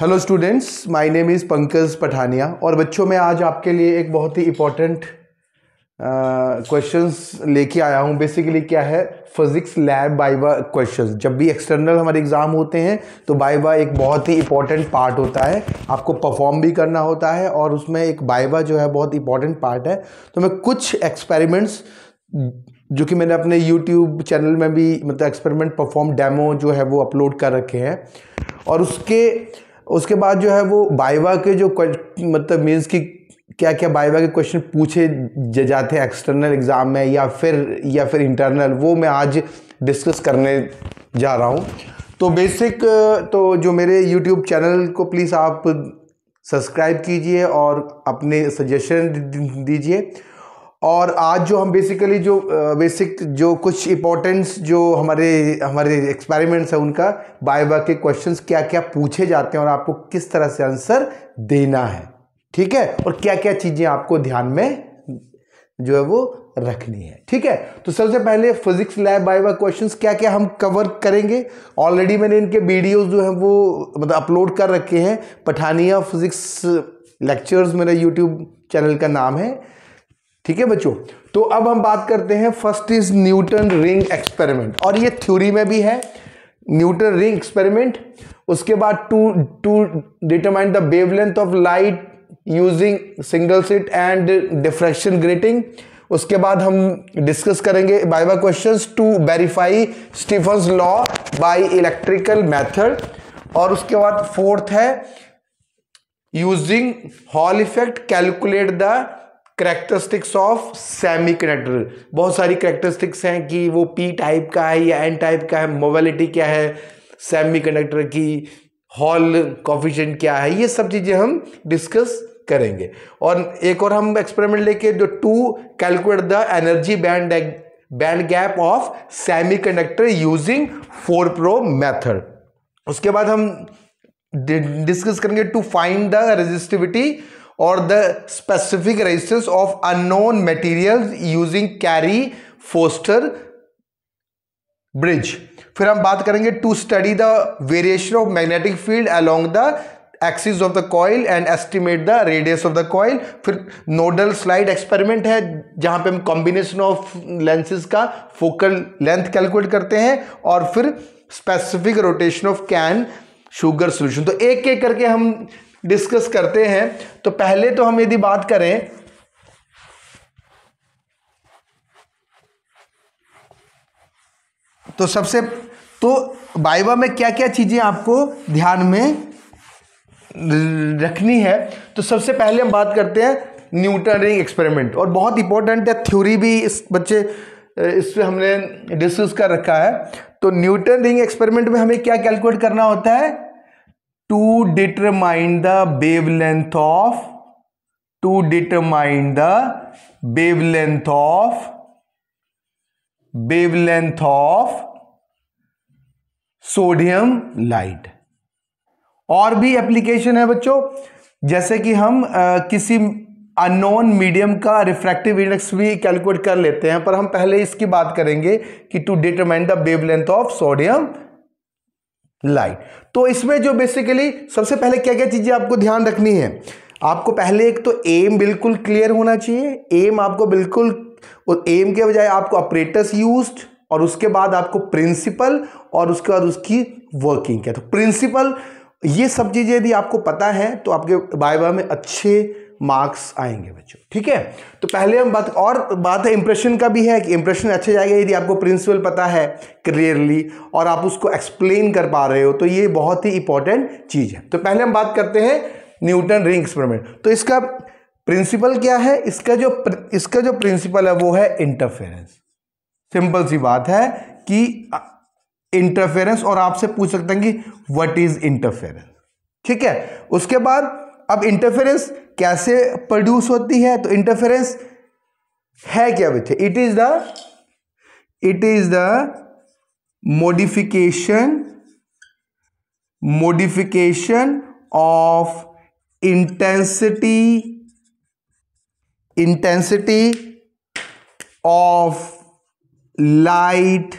hello students my name is Pankaj Pathania और बच्चों मैं आज आपके लिए एक बहुत ही इम्पोर्टेंट क्वेश्चंस uh, लेके आया हूँ बेसिकली क्या है फिज़िक्स लैब बाइवा क्वेश्चंस जब भी एक्सटर्नल हमारे एग्ज़ाम होते हैं तो बाइवा एक बहुत ही इम्पोर्टेंट पार्ट होता है आपको परफॉर्म भी करना होता है और उसमें एक बाइवा जो है बहुत इंपॉर्टेंट पार्ट है तो मैं कुछ एक्सपेरिमेंट्स जो कि मैंने अपने यूट्यूब चैनल में भी मतलब एक्सपेरिमेंट परफॉर्म डेमो जो है वो अपलोड कर रखे हैं और उसके उसके बाद जो है वो बाइवा के जो मतलब मीन्स की क्या क्या बाइवा के क्वेश्चन पूछे जाते हैं एक्सटर्नल एग्ज़ाम में या फिर या फिर इंटरनल वो मैं आज डिस्कस करने जा रहा हूँ तो बेसिक तो जो मेरे यूट्यूब चैनल को प्लीज़ आप सब्सक्राइब कीजिए और अपने सजेशन दीजिए और आज जो हम बेसिकली जो बेसिक uh, जो कुछ इम्पोर्टेंस जो हमारे हमारे एक्सपेरिमेंट्स हैं उनका बाय के क्वेश्चंस क्या क्या पूछे जाते हैं और आपको किस तरह से आंसर देना है ठीक है और क्या क्या चीज़ें आपको ध्यान में जो है वो रखनी है ठीक है तो सबसे पहले फिजिक्स लैब बाय क्वेश्चंस क्या क्या हम कवर करेंगे ऑलरेडी मैंने इनके वीडियोस जो हैं वो मतलब अपलोड कर रखे हैं पठानिया फिजिक्स लेक्चर्स मेरा यूट्यूब चैनल का नाम है ठीक है बच्चों तो अब हम बात करते हैं first is Newton ring experiment और ये थ्योरी में भी है न्यूटन रिंग एक्सपेरिमेंट उसके बाद two to determine the wavelength of light using single slit and diffraction grating उसके बाद हम डिस्कस करेंगे by by question to verify Stefan law by electrical method और उसके बाद फोर्थ है using Hall effect calculate the characteristics of semiconductor बहुत सारी करेक्टरिस्टिक्स हैं कि वो पी टाइप का है या एन टाइप का है मोबिलिटी क्या है सेमी कंडक्टर की हॉल कॉफिशेंट क्या है ये सब चीज़ें हम डिस्कस करेंगे और एक और हम एक्सपेरिमेंट लेके जो to calculate the energy band band gap of semiconductor using four probe method उसके बाद हम डिस्कस करेंगे to find the resistivity or the specific resistance of unknown materials using carry Foster bridge फिर हम बात करेंगे to study the variation of magnetic field along the axis of the coil and estimate the radius of the coil फिर nodal slide experiment है जहां पे हम combination of lenses का फोकल लेंथ कैलकुलेट करते हैं और फिर specific rotation of cane sugar solution तो एक एक करके हम डिस्कस करते हैं तो पहले तो हम यदि बात करें तो सबसे तो बाइबा में क्या क्या चीज़ें आपको ध्यान में रखनी है तो सबसे पहले हम बात करते हैं न्यूटन रिंग एक्सपेरिमेंट और बहुत इंपॉर्टेंट है थ्योरी भी इस बच्चे इस पर हमने डिस्कस कर रखा है तो न्यूटन रिंग एक्सपेरिमेंट में हमें क्या कैलकुलेट करना होता है to length of to of the wavelength of wavelength of sodium light और भी एप्लीकेशन है बच्चों जैसे कि हम आ, किसी अनोन मीडियम का रिफ्रैक्टिव इंडेक्स भी कैलकुलेट कर लेते हैं पर हम पहले इसकी बात करेंगे कि to determine the length of sodium light तो इसमें जो बेसिकली सबसे पहले क्या क्या चीज़ें आपको ध्यान रखनी है आपको पहले एक तो एम बिल्कुल क्लियर होना चाहिए एम आपको बिल्कुल और एम के बजाय आपको ऑपरेटर्स यूज्ड और उसके बाद आपको प्रिंसिपल और उसके बाद उसकी वर्किंग क्या तो प्रिंसिपल ये सब चीज़ें यदि आपको पता है तो आपके बाइबा में अच्छे मार्क्स आएंगे बच्चों ठीक है तो पहले हम बात और बात है इंप्रेशन का भी है कि इंप्रेशन अच्छा जाएगा यदि आपको प्रिंसिपल पता है क्लियरली और आप उसको एक्सप्लेन कर पा रहे हो तो ये बहुत ही इंपॉर्टेंट चीज़ है तो पहले हम बात करते हैं न्यूटन रिंग एक्सपेरिमेंट तो इसका प्रिंसिपल क्या है इसका जो इसका जो प्रिंसिपल है वो है इंटरफेरेंस सिंपल सी बात है कि इंटरफेरेंस और आपसे पूछ सकते हैं कि वट इज इंटरफेरेंस ठीक है उसके बाद अब इंटरफेरेंस कैसे प्रोड्यूस होती है तो इंटरफेरेंस है क्या बच्चे it is the it is the modification modification of intensity intensity of light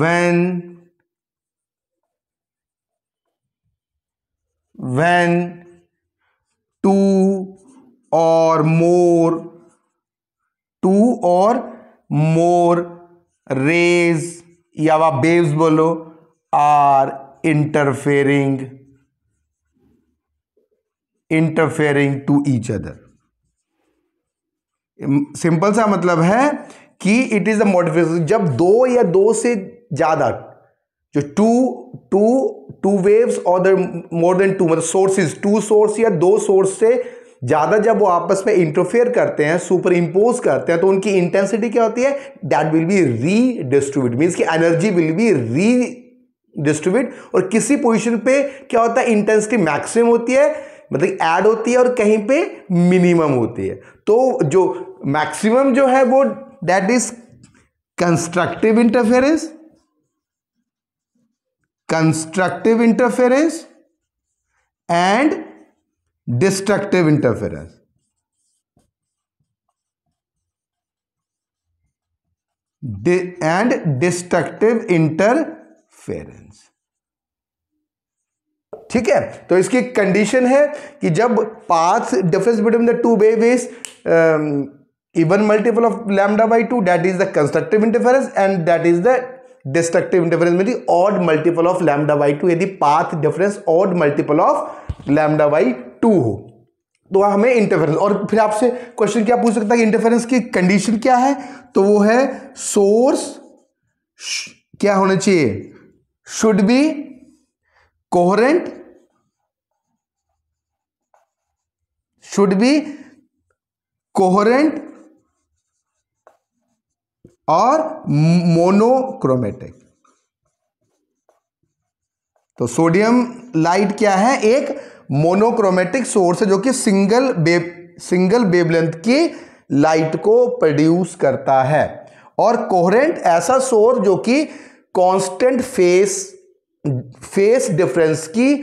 when when two or more two or more rays या वह waves बोलो are interfering interfering to each other simple सा मतलब है कि इट इज अ मोडिफिकेशन जब दो या दो से ज्यादा जो टू टू टू वेव्स और दर मोर देन टू मतलब सोर्सेज टू सोर्स या दो सोर्स से ज़्यादा जब वो आपस में इंटरफेयर करते हैं सुपर इम्पोज करते हैं तो उनकी इंटेंसिटी क्या होती है that will be redistribute means की energy will be redistribute और किसी पोजिशन पे क्या होता है इंटेंसिटी मैक्सिमम होती है मतलब ऐड होती है और कहीं पे मिनिमम होती है तो जो मैक्सिमम जो है वो that is constructive interference constructive interference and destructive interference and destructive interference ठीक है तो इसकी कंडीशन है कि जब path difference between the two waves even multiple of lambda by two that is the constructive interference and that is the destructive interference में odd multiple of lambda by two यदि path difference odd multiple of lambda by two हो तो हमें interference और फिर आपसे question क्या पूछ सकता है इंटरफेरेंस की कंडीशन क्या है तो वो है सोर्स क्या होना चाहिए should be coherent should be coherent और मोनोक्रोमेटिक तो सोडियम लाइट क्या है एक मोनोक्रोमेटिक सोर्स है जो कि सिंगल बेब सिंगल बेबलेंथ की लाइट को प्रोड्यूस करता है और कोहरेंट ऐसा सोर्स जो कि कांस्टेंट फेस फेस डिफरेंस की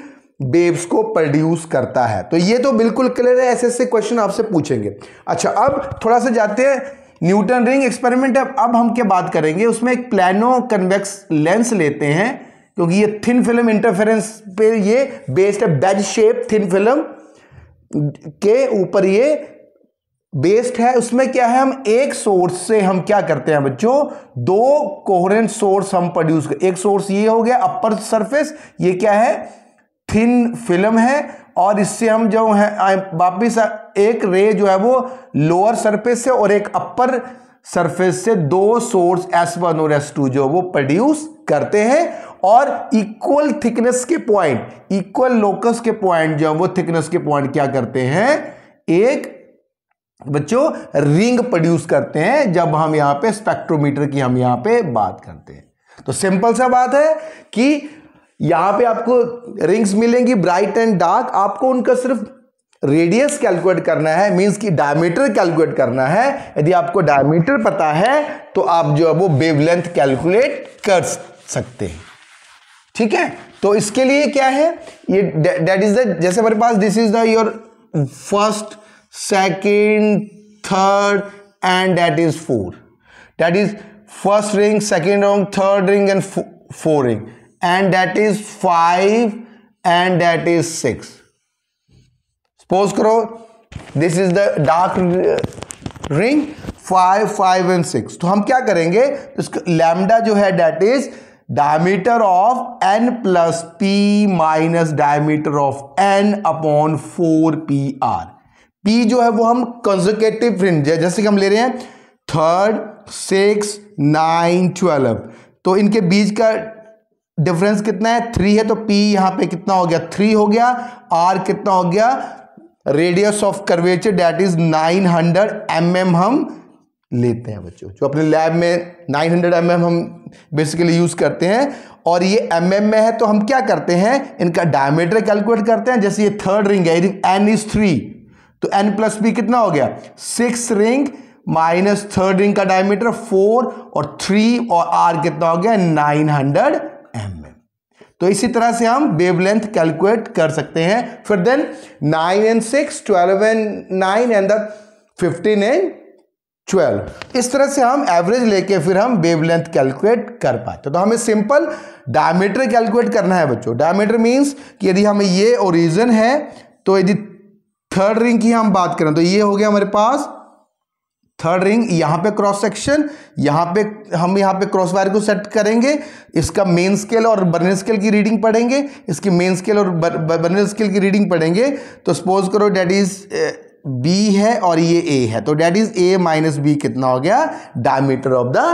बेब्स को प्रोड्यूस करता है तो ये तो बिल्कुल क्लियर है ऐसे ऐसे क्वेश्चन आपसे पूछेंगे अच्छा अब थोड़ा सा जाते हैं न्यूटन रिंग एक्सपेरिमेंट है अब हम क्या बात करेंगे उसमें एक प्लानो कन्वेक्स लेंस लेते हैं क्योंकि ये थिन फिल्म इंटरफेरेंस पे ये बेस्ड है बेज शेप थिन फिल्म के ऊपर ये बेस्ड है उसमें क्या है हम एक सोर्स से हम क्या करते हैं बच्चों दो कोहरेंट सोर्स हम प्रोड्यूस एक सोर्स ये हो गया अपर सरफेस ये क्या है थिन फिल्म है और इससे हम जो है वापिस एक रे जो है वो लोअर सरफेस से और एक अपर सरफेस से दो सोर्स वन और एस टू जो वो प्रोड्यूस करते हैं और इक्वल थिकनेस के पॉइंट इक्वल लोकस के पॉइंट जो है वो थिकनेस के पॉइंट क्या करते हैं एक बच्चों रिंग प्रोड्यूस करते हैं जब हम यहां पे स्पेक्ट्रोमीटर की हम यहां पे बात करते हैं तो सिंपल सा बात है कि यहां पे आपको रिंग्स मिलेंगी ब्राइट एंड डार्क आपको उनका सिर्फ रेडियस कैलकुलेट करना है मींस की डायमीटर कैलकुलेट करना है यदि आपको डायमीटर पता है तो आप जो है वो वेवलेंथ कैलकुलेट कर सकते हैं ठीक है तो इसके लिए क्या है ये डेट इज द जैसे हमारे पास this is the your first second third and that is four that is first ring second ring third ring and four ring and that is five and that is six suppose करो this is the dark ring five five and six तो हम क्या करेंगे lambda तो जो है that is diameter of N plus P minus diameter of N upon four P R P जो है वो हम कंजुकेटिव रिंग जैसे कि हम ले रहे हैं थर्ड सिक्स नाइन ट्वेल्व तो इनके बीच का डिफरेंस कितना है थ्री है तो पी यहां पे कितना हो गया थ्री हो गया आर कितना हो गया radius of curvature that is 900 hundred mm हम लेते हैं बच्चों जो अपने लैब में 900 हंड्रेड mm हम बेसिकली यूज करते हैं और ये एम mm एम में है तो हम क्या करते हैं इनका डायमीटर कैलकुलेट करते हैं जैसे ये थर्ड रिंग है एन इज थ्री तो एन प्लस बी कितना हो गया six ring minus third ring का डायमीटर फोर और थ्री और आर कितना हो गया नाइन हंड्रेड एम में तो इसी तरह से हम वेवलेंथ कैलकुलेट कर सकते हैं फिर then nine and six twelve and nine and the fifteen and twelve इस तरह से हम एवरेज लेके फिर हम वेवलेंथ कैलकुलेट कर पाते तो, तो हमें सिंपल डायमीटर कैलकुलेट करना है बच्चों डायमीटर मीन्स कि यदि हमें ये ओरिजन है तो यदि थर्ड रिंग की हम बात करें तो ये हो गया हमारे पास थर्ड रिंग यहां पे क्रॉस सेक्शन यहां पे हम यहां पे क्रॉस वायर को सेट करेंगे इसका मेन स्केल और बर्नर स्केल की रीडिंग पढ़ेंगे इसकी मेन स्केल और बर्नर स्केल की रीडिंग पढ़ेंगे तो सपोज करो डेट इज बी है और ये ए है तो that is A minus B कितना हो गया diameter of the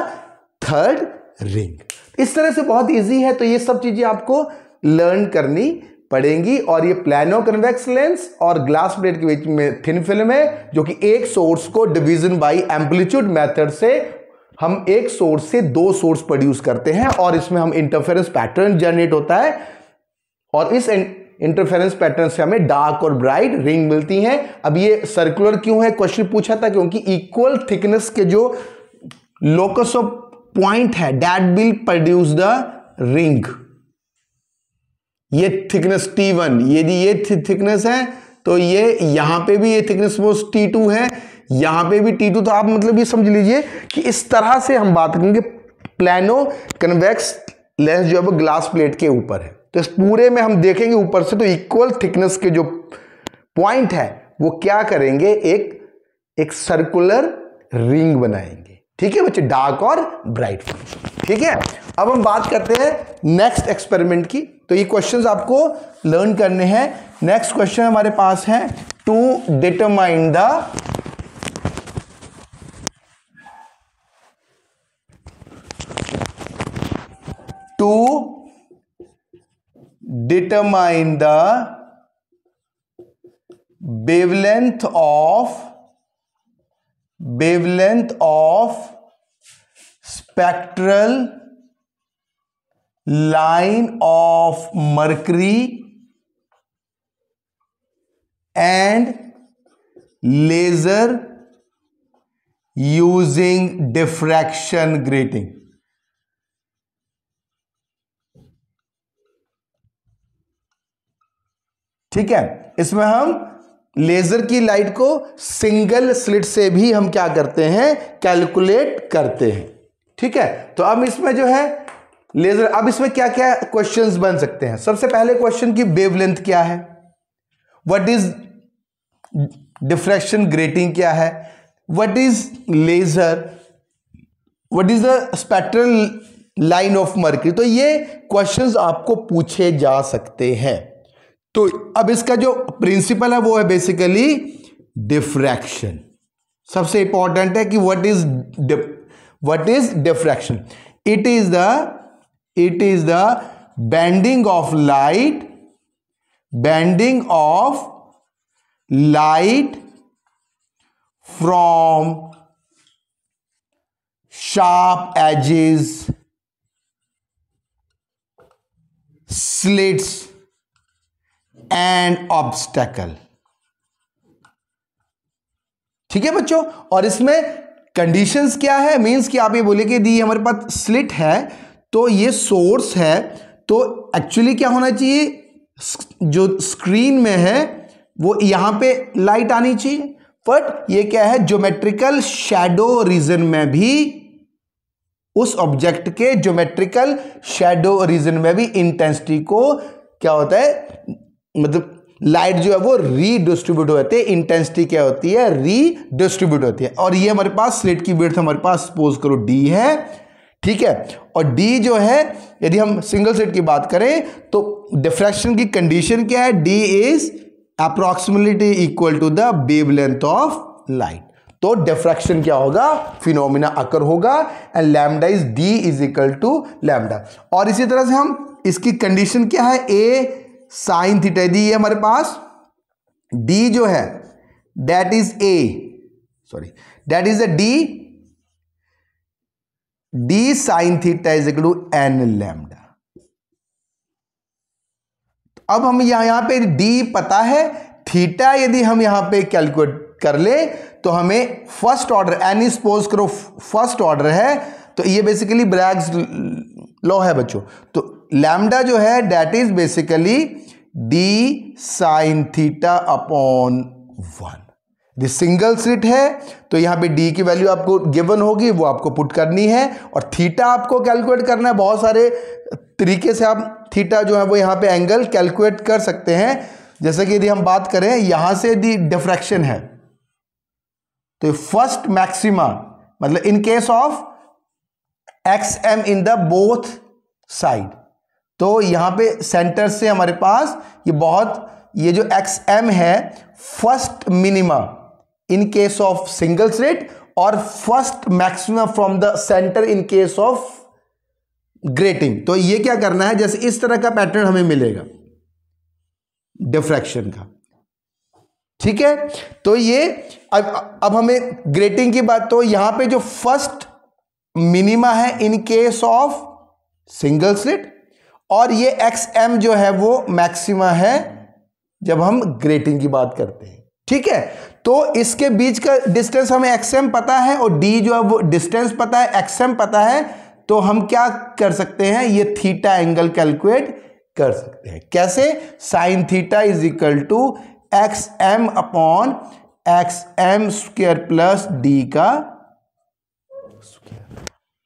third ring इस तरह से बहुत ईजी है तो ये सब चीज़ें आपको लर्न करनी पड़ेंगी और ये प्लानो कन्वेक्स लेंस और ग्लास प्लेट के बीच में थिन फिल्म है जो कि एक सोर्स को डिवीजन बाय एम्पलीट्यूड मेथड से हम एक सोर्स से दो सोर्स प्रोड्यूस करते हैं और इसमें हम इंटरफेरेंस पैटर्न जनरेट होता है और इस इंटरफेरेंस पैटर्न से हमें डार्क और ब्राइट रिंग मिलती हैं अब ये सर्कुलर क्यों है क्वेश्चन पूछा था क्योंकि इक्वल थिकनेस के जो लोकस ऑफ पॉइंट है that will produce the ring ये थिकनेस टी वन ये ये थिकनेस है तो ये यहां पे भी ये थिकनेस सपोज टी टू है यहां पे भी टी टू तो आप मतलब ये समझ लीजिए कि इस तरह से हम बात करेंगे प्लानो कन्वेक्स लेंस जो है वो ग्लास प्लेट के ऊपर है तो इस पूरे में हम देखेंगे ऊपर से तो इक्वल थिकनेस के जो पॉइंट है वो क्या करेंगे एक एक सर्कुलर रिंग बनाएंगे ठीक है बच्चे डार्क और ब्राइट ठीक है अब हम बात करते हैं नेक्स्ट एक्सपेरिमेंट की तो ये क्वेश्चंस आपको लर्न करने हैं नेक्स्ट क्वेश्चन हमारे पास है to determine the to determine the wavelength of wavelength of spectral line of mercury and laser using diffraction grating ठीक है इसमें हम लेजर की लाइट को सिंगल स्लिट से भी हम क्या करते हैं कैलकुलेट करते हैं ठीक है तो अब इसमें जो है लेजर अब इसमें क्या क्या क्वेश्चंस बन सकते हैं सबसे पहले क्वेश्चन की वेवलेंथ क्या है व्हाट इज डिफ्रैक्शन ग्रेटिंग क्या है what is laser what is the spectral line of mercury तो ये क्वेश्चंस आपको पूछे जा सकते हैं तो अब इसका जो प्रिंसिपल है वो है बेसिकली डिफ्रैक्शन सबसे इंपॉर्टेंट है कि what is what is diffraction it is the it is the bending of light bending of light from sharp edges slits and obstacle ठीक है बच्चों और इसमें कंडीशंस क्या है मींस कि आप ये बोले कि दी हमारे पास स्लिट है तो ये सोर्स है तो एक्चुअली क्या होना चाहिए जो स्क्रीन में है वो यहाँ पे लाइट आनी चाहिए बट ये क्या है ज्योमेट्रिकल शेडो रीजन में भी उस ऑब्जेक्ट के ज्योमेट्रिकल शेडो रीजन में भी इंटेंसिटी को क्या होता है मतलब लाइट जो है वो रीडिस्ट्रीब्यूट होती है इंटेंसिटी क्या होती है रीडिस्ट्रीब्यूट होती है और ये हमारे पास स्लेट की बेड हमारे पास सपोज करो डी है ठीक है और डी जो है यदि हम सिंगल सेट की बात करें तो डिफ्रैक्शन की कंडीशन क्या है D is approximately equal to the wavelength of light तो डिफ्रैक्शन क्या होगा फिनोमिना अकर होगा and lambda is D is equal to lambda और इसी तरह से हम इसकी कंडीशन क्या है ए साइन थीटा है हमारे पास डी जो है that is a sorry that is a D D sine theta is equal to N lambda तो अब हम यहां यहां पे डी पता है थीटा यदि हम यहां पे कैलकुलेट कर ले तो हमें फर्स्ट ऑर्डर एन सपोज करो फर्स्ट ऑर्डर है तो ये बेसिकली ब्रैग्स लॉ है बच्चों तो लैमडा जो है that is basically D sine theta upon one the single slit है तो यहाँ पे डी की वैल्यू आपको गिवन होगी वो आपको पुट करनी है और थीटा आपको कैलकुलेट करना है बहुत सारे तरीके से आप थीटा जो है वो यहाँ पे एंगल कैलकुलेट कर सकते हैं जैसे कि यदि हम बात करें यहाँ से यदि डिफ्रैक्शन है तो फर्स्ट मैक्सिमा मतलब in case of X M in the both side तो यहाँ पे सेंटर से हमारे पास ये बहुत ये जो एक्स एम है first minima in case of single slit or first maximum from the center in case of grating तो ये क्या करना है जैसे इस तरह का पैटर्न हमें मिलेगा डिफ्रैक्शन का ठीक है तो ये अब अब हमें ग्रेटिंग की बात तो यहां पे जो फर्स्ट मिनिमा है in case of single slit और ये एक्स एम जो है वो मैक्सिमा है जब हम ग्रेटिंग की बात करते हैं ठीक है तो इसके बीच का डिस्टेंस हमें एक्सएम पता है और डी जो है वो डिस्टेंस पता है एक्सएम पता है तो हम क्या कर सकते हैं ये थीटा एंगल कैलकुलेट कर सकते हैं कैसे sine theta is equal to X M upon X M square plus D का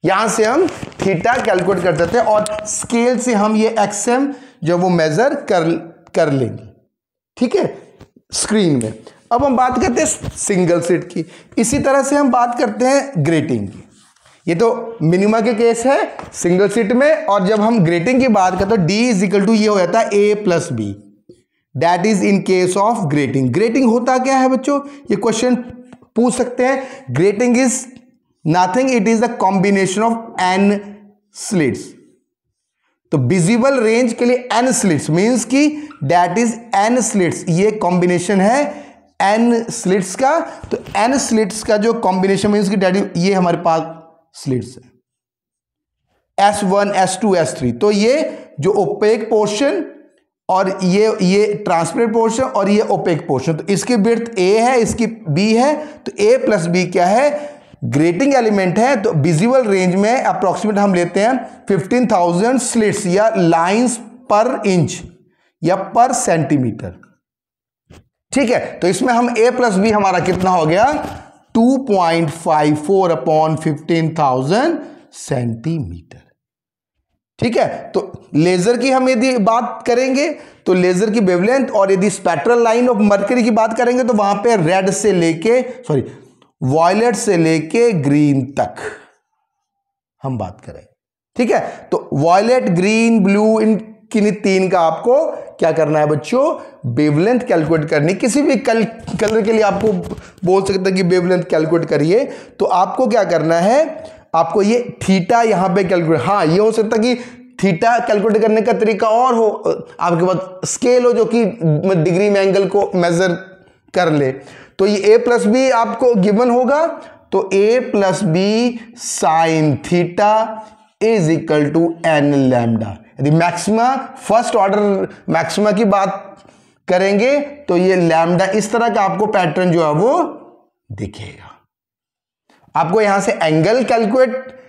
यहां से हम थीटा कैलकुलेट कर सकते हैं और स्केल से हम ये एक्स एम जो वो मेजर कर कर लेंगे ठीक है स्क्रीन में अब हम बात करते हैं सिंगल सीट की इसी तरह से हम बात करते हैं ग्रेटिंग की ये तो मिनिमा के केस है सिंगल सीट में और जब हम ग्रेटिंग की बात करते हैं डी इज इक्वल टू ये हो जाता है A plus B that is in case of grating grating होता क्या है बच्चों ये क्वेश्चन पूछ सकते हैं grating is nothing it is the combination of N slits तो विजिबल रेंज के लिए एन स्लिट्स मीन्स की दैट इज एन स्लिट्स ये कॉम्बिनेशन है एन स्लिट्स का तो एन स्लिट्स का जो कॉम्बिनेशन मीन्स की डैडी ये हमारे पास स्लिट्स है S one S two S three तो ये जो ओपेक पोर्शन और ये ये ट्रांसपेरेंट पोर्शन और ये ओपेक पोर्शन तो इसकी बिर्थ ए है इसकी बी है तो ए प्लस बी क्या है ग्रेटिंग एलिमेंट है तो विजिबल रेंज में अप्रोक्सीमेट हम लेते हैं फिफ्टीन थाउजेंड स्लिट्स या लाइंस पर इंच या पर सेंटीमीटर ठीक है तो इसमें हम ए प्लस बी हमारा कितना हो गया 2.54 अपॉन फिफ्टीन सेंटीमीटर ठीक है तो लेजर की हम यदि बात करेंगे तो लेजर की वेवलेंथ और यदि स्पेक्ट्रल लाइन ऑफ मर्करी की बात करेंगे तो वहां पे रेड से लेके सॉरी वॉयलेट से लेके ग्रीन तक हम बात करें ठीक है तो वॉयलेट ग्रीन ब्लू इन किन्हीं तीन का आपको क्या करना है बच्चों वेवलेंथ कैलकुलेट करनी किसी भी कल कलर के लिए आपको बोल सकते हैं कि वेवलेंथ कैलकुलेट करिए तो आपको क्या करना है आपको ये थीटा यहाँ पे कैलकुलेट हाँ ये हो सकता कि थीटा कैलकुलेट करने का तरीका और हो आपके पास स्केल हो जो कि डिग्री में एंगल को मेजर कर ले तो ये ए प्लस बी आपको गिवन होगा तो A plus B sine theta is equal to N lambda यदि मैक्सिमा फर्स्ट ऑर्डर मैक्सिमा की बात करेंगे तो ये लैमडा इस तरह का आपको पैटर्न जो है वो दिखेगा आपको यहां से एंगल कैलकुलेट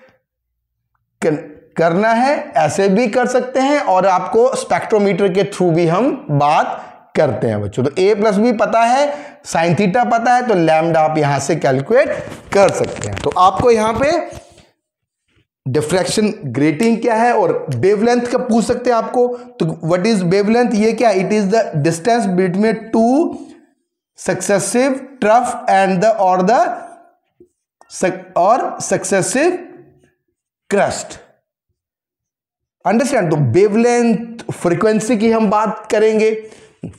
करना है ऐसे भी कर सकते हैं और आपको स्पेक्ट्रोमीटर के थ्रू भी हम बात करते हैं बच्चों तो ए प्लस बी पता है साइन थीटा पता है तो लैमडा आप यहां से कैलकुलेट कर सकते हैं तो आपको यहां पे डिफ्रैक्शन ग्रेटिंग क्या है और वेवलेंथ का पूछ सकते हैं आपको तो व्हाट इज वेवलेंथ ये क्या it is the distance between two successive trough and the और द और सक्सेसिव क्रस्ट अंडरस्टैंड तो वेवलेंथ फ्रीक्वेंसी की हम बात करेंगे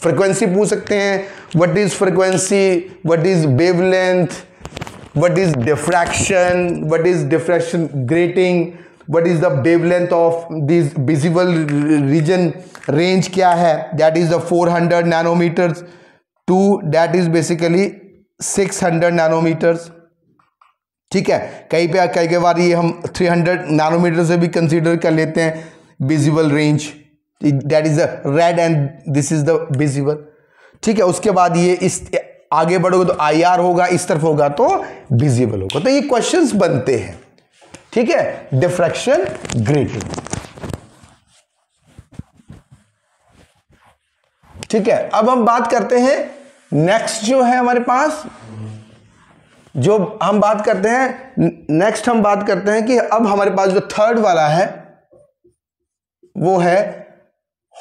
फ्रीक्वेंसी पूछ सकते हैं what is frequency what is wavelength what is diffraction, what is diffraction grating, what is the wavelength of this visible region range क्या है that is the 400 nanometers to that is basically 600 nanometers ठीक है कहीं पे कई कई बार ये हम 300 नैनोमीटर से भी कंसीडर कर लेते हैं visible range that is the red and this is the visible ठीक है उसके बाद ये इस आगे बढ़ोगे तो आई आर होगा इस तरफ होगा तो विजिबल होगा तो ये क्वेश्चंस बनते हैं ठीक है डिफ्रैक्शन ग्रेटिंग ठीक है अब हम बात करते हैं नेक्स्ट जो है हमारे पास जो हम बात करते हैं नेक्स्ट हम बात करते हैं कि अब हमारे पास जो थर्ड वाला है वो है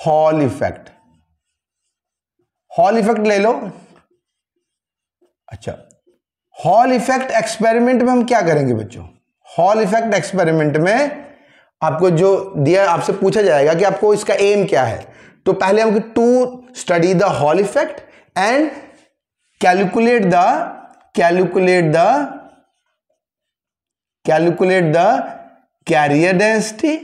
हॉल इफेक्ट हॉल इफेक्ट ले लो अच्छा हॉल इफेक्ट एक्सपेरिमेंट में हम क्या करेंगे बच्चों हॉल इफेक्ट एक्सपेरिमेंट में आपको जो दिया आपसे पूछा जाएगा कि आपको इसका एम क्या है तो पहले हम to study the Hall effect and calculate the calculate the calculate the carrier density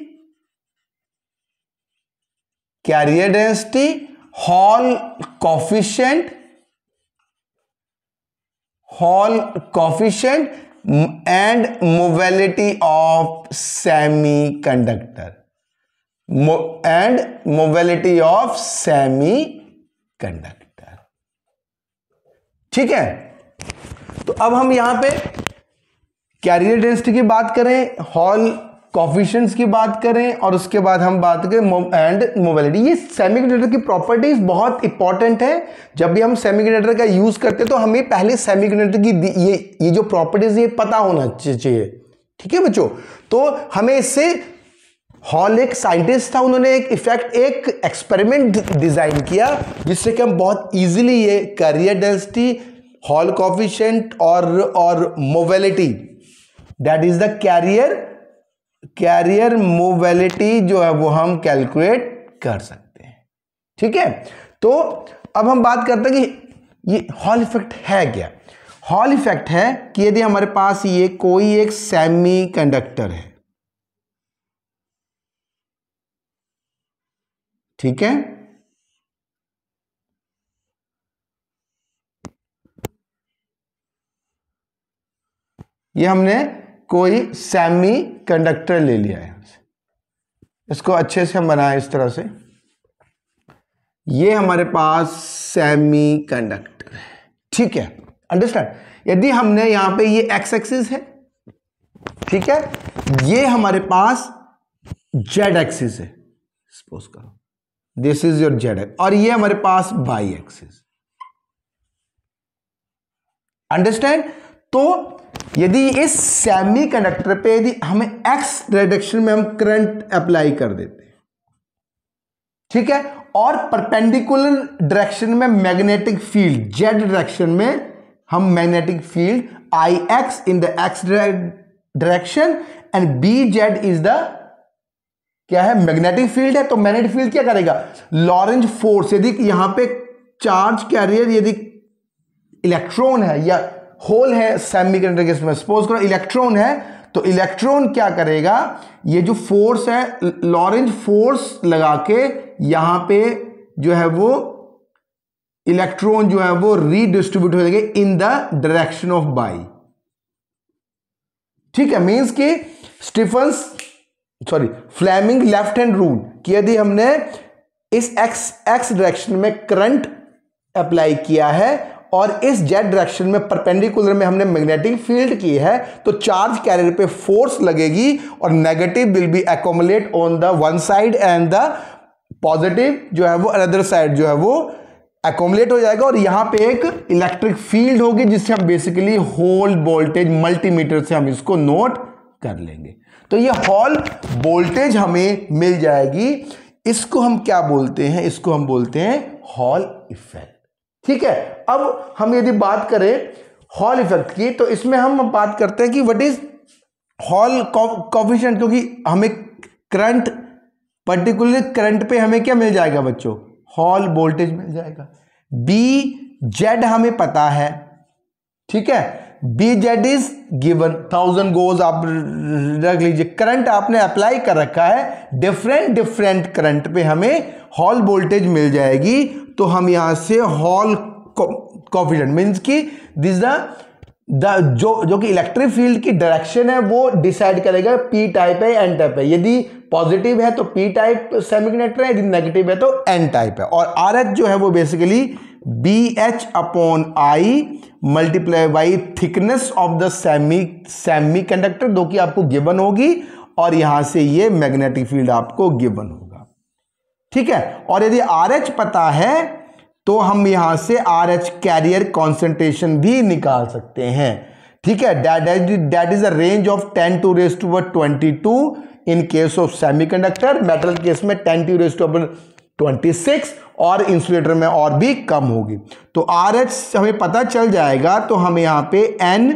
carrier density Hall coefficient Hall coefficient and mobility of semiconductor and mobility of semiconductor ठीक है तो अब हम यहां पे कैरियर डेंसिटी की बात करें हॉल कॉफिशंस की बात करें और उसके बाद हम बात करें एंड मोबिलिटी ये सेमी कंडक्टर की प्रॉपर्टीज बहुत इंपॉर्टेंट है जब भी हम सेमी कंडक्टर का यूज़ करते हैं तो हमें पहले सेमी कंडक्टर की ये ये जो प्रॉपर्टीज ये पता होना चाहिए ठीक है बच्चों तो हमें इससे हॉल एक साइंटिस्ट था उन्होंने एक इफेक्ट एक एक्सपेरिमेंट डिज़ाइन किया जिससे कि हम बहुत ईजिली ये करियर डेंसिटी हॉल कॉफिशेंट और और mobility that is the carrier carrier mobility जो है वो हम कैलकुलेट कर सकते हैं ठीक है तो अब हम बात करते हैं कि ये हॉल इफेक्ट है क्या हॉल इफेक्ट है कि यदि हमारे पास ये कोई एक सेमी कंडक्टर है ठीक है ये हमने कोई सेमी कंडक्टर ले लिया है इसको अच्छे से हम बनाए इस तरह से ये हमारे पास सेमी कंडक्टर है ठीक है अंडरस्टैंड यदि हमने यहां पे ये एक्स एक्सिस है ठीक है ये हमारे पास जेड एक्सिस है सपोज करो दिस इज योर जेड और ये हमारे पास बाई एक्सिस अंडरस्टैंड तो यदि इस सेमी कंडक्टर पे यदि हमें एक्स डायरेक्शन में हम करंट अप्लाई कर देते ठीक है और परपेंडिकुलर डायरेक्शन में मैग्नेटिक फील्ड जेड डायरेक्शन में हम magnetic field I X in the X direction and B Z is the क्या है मैग्नेटिक फील्ड है तो मैग्नेटिक फील्ड क्या करेगा लॉरेंज फोर्स यदि यहां पे चार्ज कैरियर यदि इलेक्ट्रॉन है या होल है कंडक्टर के इसमें सपोज करो इलेक्ट्रॉन है तो इलेक्ट्रॉन क्या करेगा ये जो फोर्स है लॉरेंज फोर्स लगा के यहां पे जो है वो इलेक्ट्रॉन जो है वो रीडिस्ट्रीब्यूट हो जाएंगे in the direction of by ठीक है मींस कि Stephens sorry Fleming left hand rule कि यदि हमने इस एक्स एक्स डायरेक्शन में करंट अप्लाई किया है और इस जेड डायरेक्शन में परपेंडिकुलर में हमने मैग्नेटिक फील्ड की है तो चार्ज कैरियर पे फोर्स लगेगी और negative will be accumulate on the one side and the positive जो है वो अनदर साइड जो है वो एकोमोलेट हो जाएगा और यहाँ पे एक इलेक्ट्रिक फील्ड होगी जिससे हम बेसिकली होल वोल्टेज मल्टीमीटर से हम इसको नोट कर लेंगे तो ये हॉल वोल्टेज हमें मिल जाएगी इसको हम क्या बोलते हैं इसको हम बोलते हैं हॉल इफेक्ट ठीक है अब हम यदि बात करें हॉल इफेक्ट की तो इसमें हम बात करते हैं कि व्हाट इज हॉल कॉफिशेंट क्योंकि हमें करंट पर्टिकुलर करंट पे हमें क्या मिल जाएगा बच्चों हॉल वोल्टेज मिल जाएगा बी जेड हमें पता है ठीक है B Z is given thousand gauss आप रख लीजिए करंट आपने अप्लाई कर रखा है डिफरेंट डिफरेंट करंट पे हमें हॉल वोल्टेज मिल जाएगी तो हम यहां से हॉल कॉफिडेंट मीन्स कि दिस द द जो जो कि इलेक्ट्रिक फील्ड की डायरेक्शन है वो डिसाइड करेगा पी टाइप है एन टाइप है यदि पॉजिटिव है तो पी टाइप सेमीकंडक्टर है यदि नेगेटिव है तो एन टाइप है और आर एच जो है वो basically B H upon I multiply by thickness of the semi semiconductor जो कि आपको गिवन होगी और यहां से ये मैग्नेटिक फील्ड आपको गिवन होगी ठीक है और यदि आर एच पता है तो हम यहां से आर एच कैरियर कॉन्सेंट्रेशन भी निकाल सकते हैं ठीक है that is a range of ten to raise to power twenty two in case of semiconductor metal case में ten to raise to twenty six और इंसुलेटर में और भी कम होगी तो आर एच हमें पता चल जाएगा तो हम यहां पे एन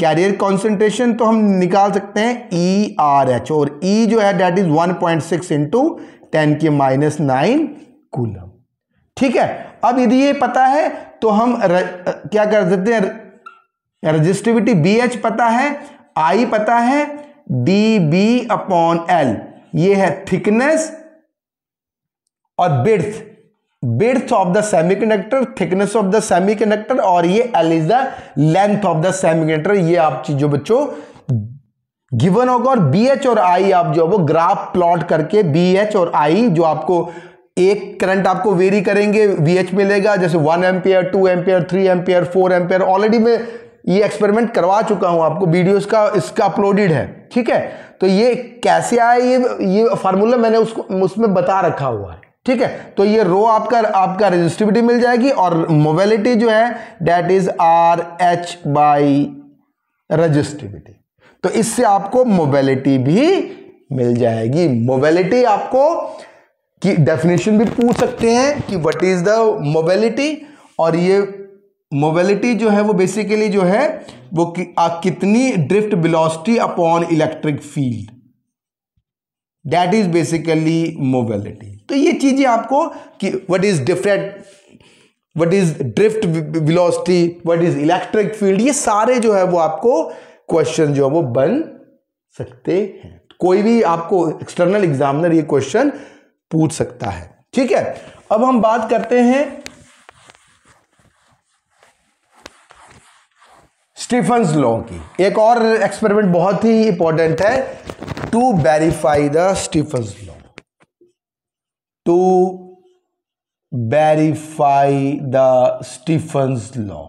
कैरियर कॉन्सेंट्रेशन तो हम निकाल सकते हैं ई आर एच और ई e जो है that is one point six into ten के माइनस नाइन कूलम ठीक है अब यदि ये पता है तो हम र, क्या कर देते हैं रजिस्टिविटी बी एच पता है आई पता है डी बी अपॉन एल ये है थिकनेस और breadth breadth of the semiconductor thickness of the semiconductor और ये L is the length of the semiconductor ये आप चीजों बच्चों गिवन होगा और बी एच और आई आप जो है वो ग्राफ प्लॉट करके बी एच और आई जो आपको एक करंट आपको वेरी करेंगे वी एच मिलेगा जैसे one ampere two ampere three ampere four ampere already मैं ये एक्सपेरिमेंट करवा चुका हूं आपको वीडियोस का इसका अपलोडेड है ठीक है तो ये कैसे आया ये ये फार्मूला मैंने उसको उसमें बता रखा हुआ है ठीक है तो ये रो आपका आपका रेजिस्टिविटी मिल जाएगी और मोबिलिटी जो है that is R H by resistivity तो इससे आपको मोबिलिटी भी मिल जाएगी मोबिलिटी आपको की डेफिनेशन भी पूछ सकते हैं कि व्हाट इज द मोबिलिटी और ये मोबिलिटी जो है वो बेसिकली जो है वो कि, आ, कितनी drift velocity upon electric field that is basically mobility तो ये चीज़ें आपको कि what is different what is drift velocity what is electric field ये सारे जो है वो आपको क्वेश्चन जो है वो बन सकते हैं कोई भी आपको एक्सटर्नल एग्जामिनर ये क्वेश्चन पूछ सकता है ठीक है अब हम बात करते हैं स्टीफन लॉ की एक और एक्सपेरिमेंट बहुत ही इंपॉर्टेंट है to verify the Stefan law to verify the Stefan law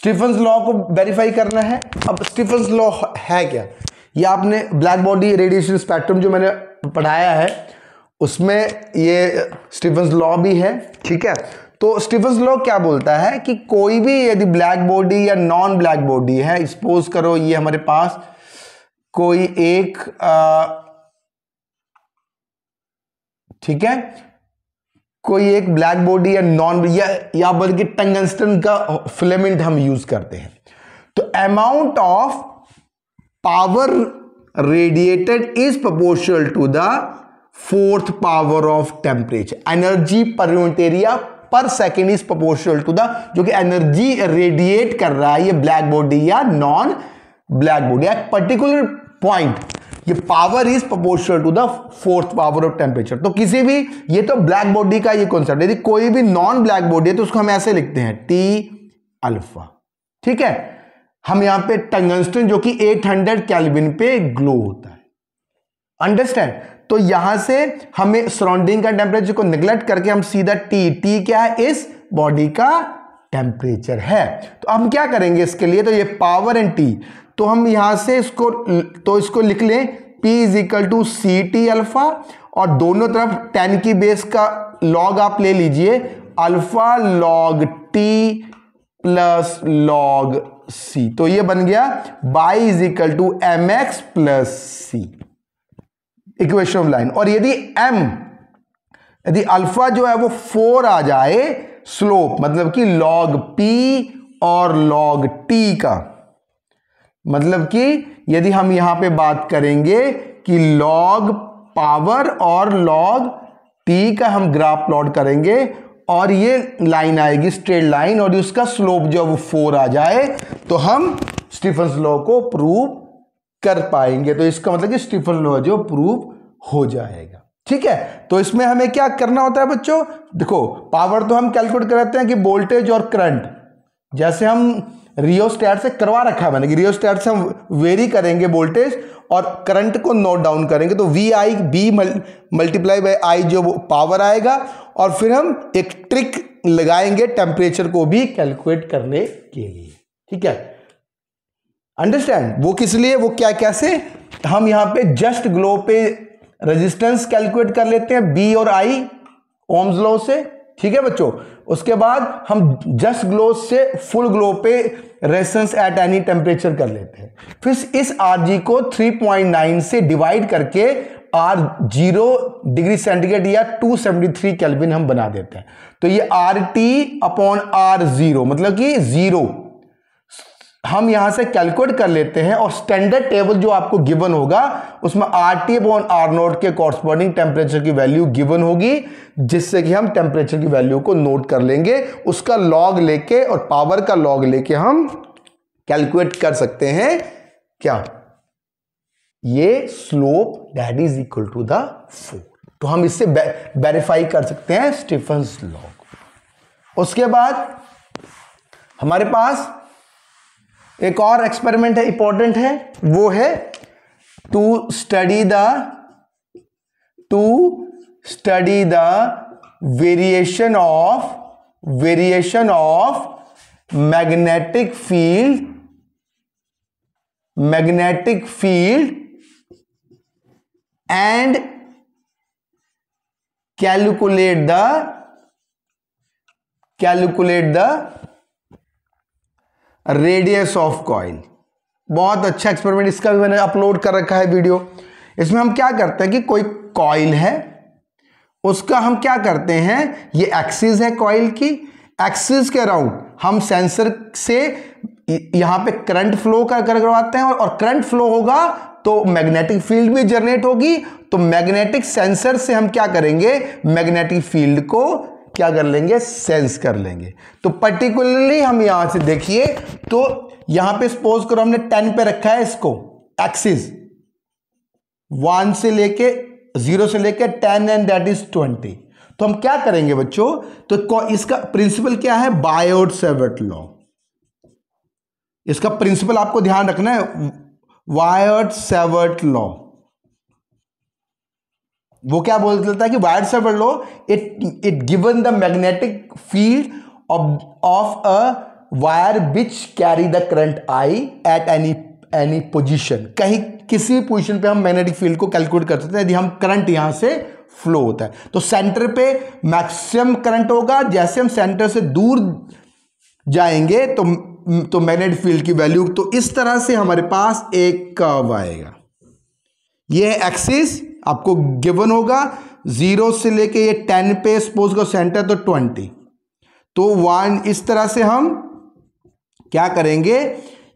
Stefan law को वेरीफाई करना है अब स्टीफन लॉ है क्या ये आपने ब्लैक बॉडी रेडिएशन स्पेक्ट्रम जो मैंने पढ़ाया है उसमें ये स्टीफन लॉ भी है ठीक है तो स्टीफन लॉ क्या बोलता है कि कोई भी यदि ब्लैक बॉडी या नॉन ब्लैक बॉडी है एक्सपोज करो ये हमारे पास कोई एक ठीक है कोई एक ब्लैक बॉडी या नॉन या, या बल्कि टंगस्टन का फिलेमेंट हम यूज करते हैं तो amount of power radiated is proportional to the fourth power of temperature energy per unit area per second is proportional to the जो कि एनर्जी रेडिएट कर रहा है ये ब्लैक बॉडी या नॉन ब्लैक बॉडी या पर्टिकुलर पॉइंट ये power is proportional to the fourth power of temperature तो किसी भी ये तो ब्लैक बॉडी का ये कॉन्सेप्ट यदि कोई भी नॉन ब्लैक बॉडी है तो उसको हम ऐसे लिखते हैं टी अल्फा ठीक है हम यहां पे टंगस्टन जो कि 800 हंड्रेड कैलविन पे ग्लो होता है अंडरस्टैंड तो यहां से हमें सराउंडिंग का टेम्परेचर को निगलेक्ट करके हम सीधा टी टी क्या है इस बॉडी का टेम्परेचर है तो हम क्या करेंगे इसके लिए तो ये पावर एंड टी तो हम यहां से इसको तो इसको लिख लें P is equal to C T alpha और दोनों तरफ टेन की बेस का लॉग आप ले लीजिए alpha log T plus log C तो ये बन गया Y is equal to M X plus C equation of line और यदि एम यदि अल्फा जो है वो फोर आ जाए स्लोप मतलब कि लॉग पी और लॉग टी का मतलब कि यदि हम यहां पे बात करेंगे कि लॉग पावर और लॉग टी का हम ग्राफ प्लॉट करेंगे और ये लाइन आएगी स्ट्रेट लाइन और उसका स्लोप जो वो फोर आ जाए तो हम स्टीफन लॉ को प्रूव कर पाएंगे तो इसका मतलब कि स्टीफन लॉ जो प्रूव हो जाएगा ठीक है तो इसमें हमें क्या करना होता है बच्चों देखो पावर तो हम कैलकुलेट करते हैं कि वोल्टेज और करंट जैसे हम रियोस्टैट से करवा रखा है मैंने कि रियोस्टैट से हम वेरी करेंगे वोल्टेज और करंट को नोट डाउन करेंगे तो V I B multiply by I जो पावर आएगा और फिर हम एक ट्रिक लगाएंगे टेम्परेचर को भी कैलकुलेट करने के लिए ठीक है अंडरस्टैंड वो किस लिए वो क्या कैसे हम यहां पे जस्ट ग्लो पे रेजिस्टेंस कैलकुलेट कर लेते हैं बी और आई ओम्स लॉ से ठीक है बच्चों उसके बाद हम जस्ट ग्लो से फुल ग्लो पे रेसेंस एट एनी टेम्परेचर कर लेते हैं फिर इस आर जी को 3.9 से डिवाइड करके आर जीरो डिग्री सेंटीग्रेड या 273 सेवेंटी हम बना देते हैं तो ये R T upon R zero मतलब कि जीरो हम यहां से कैलकुलेट कर लेते हैं और स्टैंडर्ड टेबल जो आपको गिवन होगा उसमें R T upon R nought के कॉरस्पॉन्डिंग टेम्परेचर की वैल्यू गिवन होगी जिससे कि हम टेम्परेचर की वैल्यू को नोट कर लेंगे उसका लॉग लेके और पावर का लॉग लेके हम कैलकुलेट कर सकते हैं क्या ये slope that is equal to the four तो हम इससे वेरीफाई कर सकते हैं स्टीफन लॉग उसके बाद हमारे पास एक और एक्सपेरिमेंट है इंपॉर्टेंट है वो है to study the to study the variation of variation of magnetic field magnetic field and calculate the calculate the radius of coil बहुत अच्छा एक्सपेरिमेंट इसका भी मैंने अपलोड कर रखा है वीडियो इसमें हम क्या करते हैं कि कोई कॉइल है उसका हम क्या करते हैं ये एक्सिस है कॉइल की एक्सिस के अराउंड हम सेंसर से यहां पे करंट फ्लो कर करवाते हैं और करंट फ्लो होगा तो मैग्नेटिक फील्ड भी जनरेट होगी तो मैग्नेटिक सेंसर से हम क्या करेंगे मैग्नेटिक फील्ड को क्या कर लेंगे सेंस कर लेंगे तो पर्टिकुलरली हम यहां से देखिए तो यहां पे सपोज करो हमने टेन पे रखा है इसको एक्सिस वन से लेके जीरो से लेके ten and that is twenty तो हम क्या करेंगे बच्चों तो इसका प्रिंसिपल क्या है बायोड सेवर्ट लॉ इसका प्रिंसिपल आपको ध्यान रखना है वायर्ड सेवर्ट लॉ वो क्या बोल देता है कि वायर से पढ़ लो it it given the magnetic field of a wire which carry the current I at any any position कहीं किसी भी पोजिशन पे हम मैग्नेटिक फील्ड को कैलकुलेट कर सकते हैं तो यदि हम करंट यहाँ से फ्लो होता है तो सेंटर पे मैक्सिमम करंट होगा जैसे हम सेंटर से दूर जाएंगे तो तो मैग्नेटिक फील्ड की वैल्यू तो इस तरह से हमारे पास एक कर्व आएगा यह एक्सिस आपको गिवन होगा जीरो से लेके ये टेन पे सपोज का सेंटर तो ट्वेंटी तो वन इस तरह से हम क्या करेंगे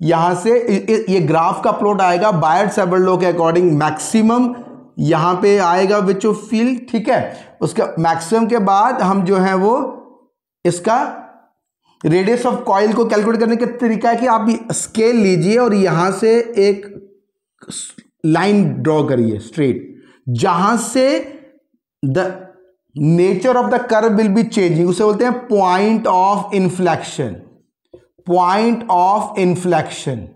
यहां से ये ग्राफ का प्लॉट आएगा बायर्ड लो के अकॉर्डिंग मैक्सिमम यहां पे आएगा विच ऑफ फील ठीक है उसके मैक्सिमम के बाद हम जो है वो इसका रेडियस ऑफ कॉइल को कैलकुलेट करने का तरीका है कि आप स्केल लीजिए और यहां से एक लाइन ड्रॉ करिए स्ट्रेट जहां से the nature of the curve will be changing उसे बोलते हैं point of inflection point of inflection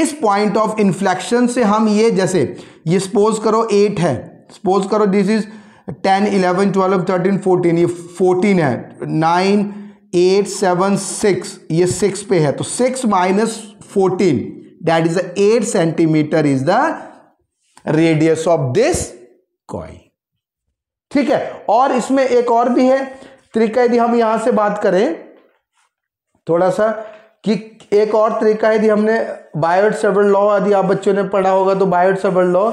इस पॉइंट ऑफ इन्फ्लेक्शन से हम ये जैसे ये सपोज करो एट है सपोज करो this is ten eleven twelve thirteen fourteen ये फोर्टीन है नाइन एट सेवन सिक्स ये सिक्स पे है तो six minus fourteen that is the eight centimetre is the radius of this coil ठीक है और इसमें एक और भी है तरीका यदि हम यहां से बात करें थोड़ा सा कि एक और तरीका यदि हमने बायोट सर्वर लॉ यदि आप बच्चों ने पढ़ा होगा तो Biot Savart law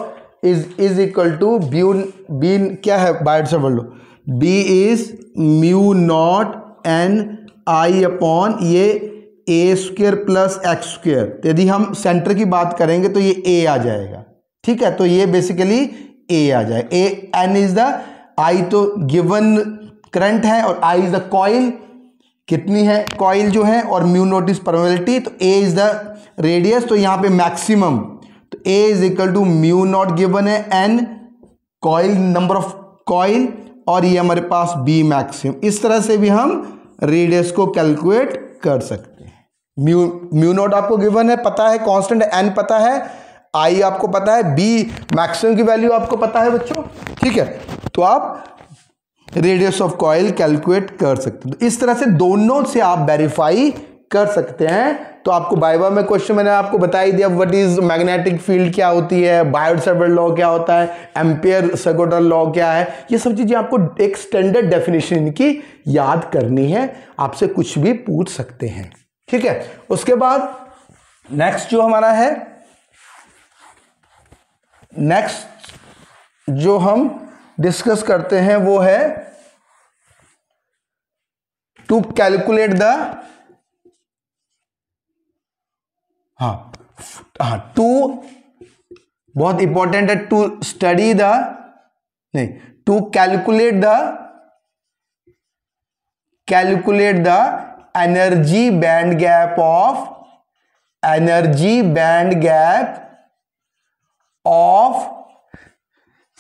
is is equal to ब्यून बीन क्या है Biot Savart law B is mu nought N I upon ये A square plus X square यदि हम सेंटर की बात करेंगे तो ये ए आ जाएगा ठीक है तो ये बेसिकली ए आ जाए A N is the I तो गिवन करंट है और आई इज द कॉइल कितनी है कॉइल जो है और म्यू नोटिस परमेबिलिटी तो ए इज द रेडियस तो यहां पे मैक्सिमम तो A is equal to mu nought given है N coil number of coil और ये हमारे पास बी मैक्सिमम इस तरह से भी हम रेडियस को कैलकुलेट कर सकते हैं म्यू म्यू नॉट आपको गिवन है पता है कांस्टेंट एन पता है आई आपको पता है बी मैक्सिमम की वैल्यू आपको पता है बच्चों ठीक है तो आप रेडियस ऑफ कॉयल कैलकुलेट कर सकते हो तो इस तरह से दोनों से आप वेरीफाई कर सकते हैं तो आपको बाइबा में क्वेश्चन मैंने आपको बता ही दिया व्हाट इज मैग्नेटिक फील्ड क्या होती है बायोड सर्वर लॉ क्या होता है एम्पेयर सगोडर लॉ क्या है ये सब चीज़ें आपको एक स्टैंडर्ड डेफिनेशन की याद करनी है आपसे कुछ भी पूछ सकते हैं ठीक है उसके बाद नेक्स्ट जो हमारा है नेक्स्ट जो हम डिस्कस करते हैं वो है टू कैलकुलेट द हाँ हाँ टू बहुत इंपॉर्टेंट है टू स्टडी द नहीं to calculate the calculate the energy band gap of energy band gap of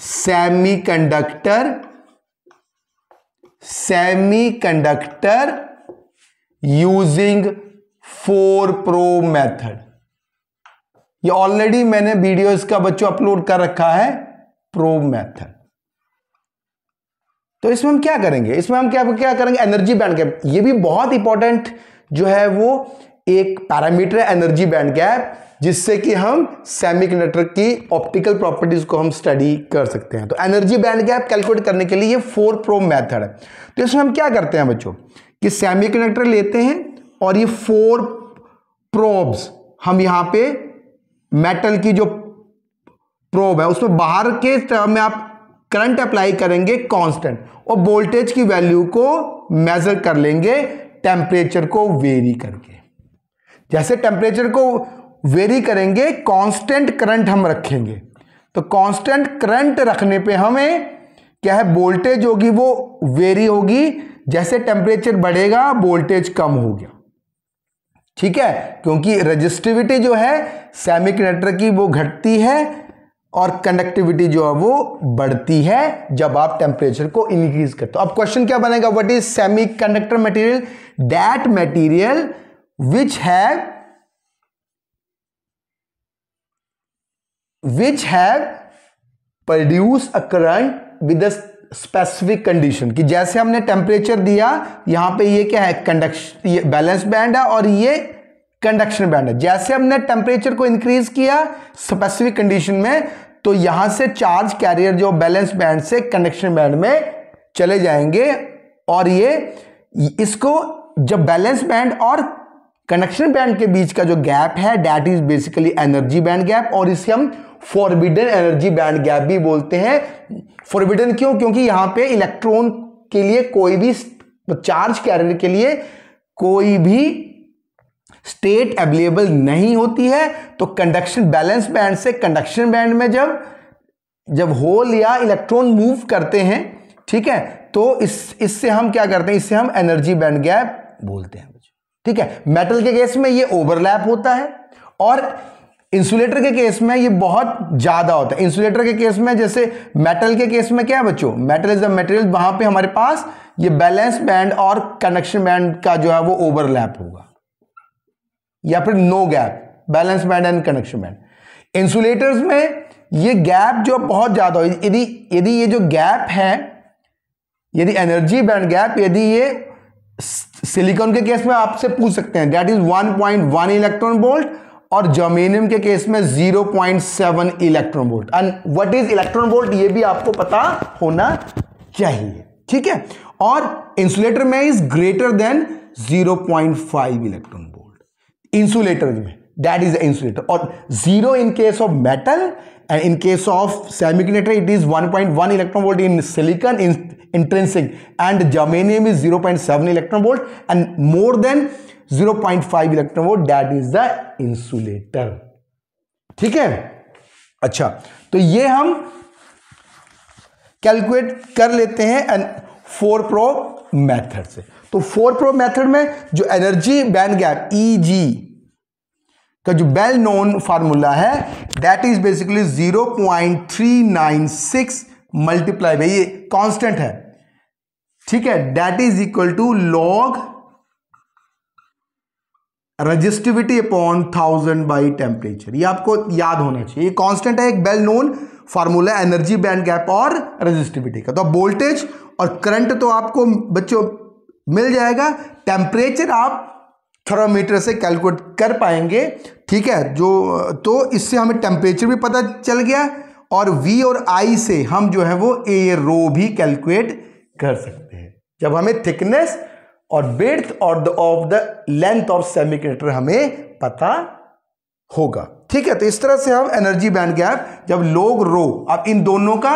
semiconductor semiconductor using four probe method ये ऑलरेडी मैंने वीडियो इसका बच्चों अपलोड कर रखा है प्रो मेथड तो इसमें हम क्या करेंगे इसमें हम क्या क्या करेंगे एनर्जी बैंड कैप ये भी बहुत इंपॉर्टेंट जो है वो एक पैरामीटर है एनर्जी बैंड गैप जिससे कि हम सेमीकंडक्टर की ऑप्टिकल प्रॉपर्टीज को हम स्टडी कर सकते हैं तो एनर्जी बैंड गैप कैलकुलेट करने के लिए ये फोर प्रो मेथड है तो इसमें हम क्या करते हैं बच्चों कि सेमीकंडक्टर लेते हैं और ये फोर प्रोब्स हम यहाँ पे मेटल की जो प्रोब है उसमें बाहर के टर्म में आप करंट अप्लाई करेंगे कॉन्स्टेंट और वोल्टेज की वैल्यू को मेजर कर लेंगे टेम्परेचर को वेरी करके जैसे टेम्परेचर को वेरी करेंगे कांस्टेंट करंट हम रखेंगे तो कांस्टेंट करंट रखने पे हमें क्या है वोल्टेज होगी वो वेरी होगी जैसे टेम्परेचर बढ़ेगा वोल्टेज कम हो गया ठीक है क्योंकि रजिस्टिविटी जो है सेमीकंडक्टर की वो घटती है और कंडक्टिविटी जो है वो बढ़ती है जब आप टेम्परेचर को इंक्रीज करते हो अब क्वेश्चन क्या बनेगा what is semiconductor material that material which have which have produce a current with a specific condition कि जैसे हमने टेम्परेचर दिया यहां पे ये क्या है कंडक्शन ये बैलेंस बैंड है और ये कंडक्शन बैंड है जैसे हमने टेम्परेचर को इंक्रीज किया स्पेसिफिक कंडीशन में तो यहां से चार्ज कैरियर जो बैलेंस बैंड से कंडक्शन बैंड में चले जाएंगे और ये इसको जब बैलेंस बैंड और कनेक्शन बैंड के बीच का जो गैप है that is basically energy band gap और इसे हम फॉरबिडन एनर्जी बैंड गैप भी बोलते हैं फॉरबिडन क्यों क्योंकि यहाँ पे इलेक्ट्रॉन के लिए कोई भी चार्ज कैरियर के लिए कोई भी स्टेट अवेलेबल नहीं होती है तो कंडक्शन बैलेंस बैंड से कंडक्शन बैंड में जब जब होल या इलेक्ट्रॉन मूव करते हैं ठीक है तो इस इससे हम क्या करते हैं इससे हम एनर्जी बैंड गैप बोलते हैं ठीक है मेटल के केस में ये ओवरलैप होता है और इंसुलेटर के केस में ये बहुत ज़्यादा होता है इंसुलेटर के केस में जैसे मेटल के केस में क्या है बच्चों मेटल इज द मेटेरियल वहां पे हमारे पास ये बैलेंस बैंड और कनेक्शन बैंड का जो है वो ओवरलैप होगा या फिर no gap valence band and connection band insulators में ये गैप जो बहुत ज़्यादा हो यदि यदि ये जो गैप है यदि एनर्जी बैंड गैप यदि ये सिलिकॉन के केस में आपसे पूछ सकते हैं दैट इज 1.1 इलेक्ट्रॉन वोल्ट और जर्मेनियम के केस में 0.7 electron volt and what is electron volt ये भी आपको पता होना चाहिए ठीक है और इंसुलेटर में is greater than 0.5 electron volt insulator में दैट इज इंसुलेटर और zero in case of metal and in case of semiconductor it is 1.1 electron volt in silicon in intrinsic and germanium is 0.7 electron volt and more than 0.5 electron volt that is the insulator ठीक है अच्छा तो ये हम calculate कर लेते हैं and four probe method से तो फोर प्रो मेथड में जो energy band gap E G का जो वेल नोन फार्मूला है that is basically 0.396 multiply by ये कांस्टेंट है ठीक है that is equal to log resistivity upon thousand by temperature ये आपको याद होना चाहिए ये कांस्टेंट है एक well known formula energy band gap और रजिस्टिविटी का तो वोल्टेज और करंट तो आपको बच्चों मिल जाएगा टेम्परेचर आप थर्मोमीटर से कैलकुलेट कर पाएंगे ठीक है जो तो इससे हमें टेम्परेचर भी पता चल गया और वी और आई से हम जो है वो ए रो भी कैलकुलेट कर सकते हैं जब हमें थिकनेस और बेड्थ और the of the length of semiconductor हमें पता होगा ठीक है तो इस तरह से हम एनर्जी बैंड गैप जब लोग रो अब इन दोनों का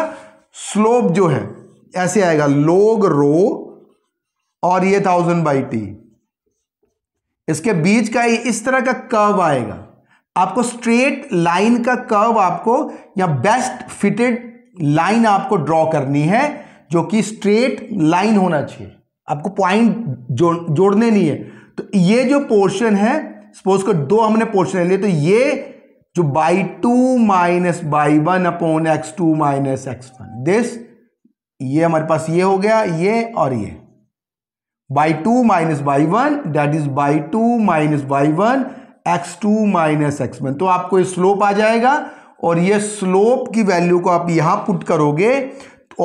स्लोप जो है ऐसे आएगा लोग रो और ये थाउजेंड बाई टी इसके बीच का इस तरह का कर्व आएगा आपको स्ट्रेट लाइन का कर्व आपको या बेस्ट फिटेड लाइन आपको ड्रॉ करनी है जो कि स्ट्रेट लाइन होना चाहिए आपको पॉइंट जोड़ जोड़ने नहीं है तो ये जो पोर्शन है सपोज को दो हमने पोर्शन लिए तो ये जो Y two minus Y one upon X two minus X one this ये हमारे पास ये हो गया ये और ये by 2 minus by 1 that is by 2 minus by 1 x2 minus x1 तो आपको ये स्लोप आ जाएगा और ये स्लोप की वैल्यू को आप यहाँ पुट करोगे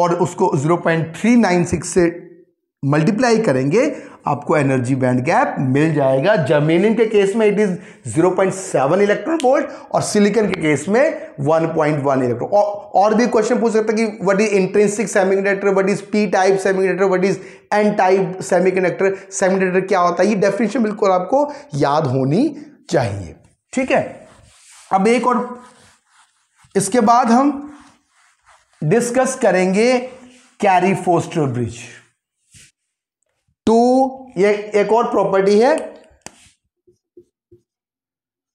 और उसको 0.396 से मल्टीप्लाई करेंगे आपको एनर्जी बैंड गैप मिल जाएगा जर्मेनियम के केस में इट इज 0.7 इलेक्ट्रॉन वोल्ट और सिलिकॉन के केस में 1.1 इलेक्ट्रॉन और, और भी क्वेश्चन पूछ सकते हैं कि what is intrinsic semiconductor what is P type semiconductor what is N type semiconductor semiconductor क्या होता है ये डेफिनेशन बिल्कुल आपको याद होनी चाहिए ठीक है अब एक और इसके बाद हम डिस्कस करेंगे कैरी फोस्टर ब्रिज टू एक, एक और प्रॉपर्टी है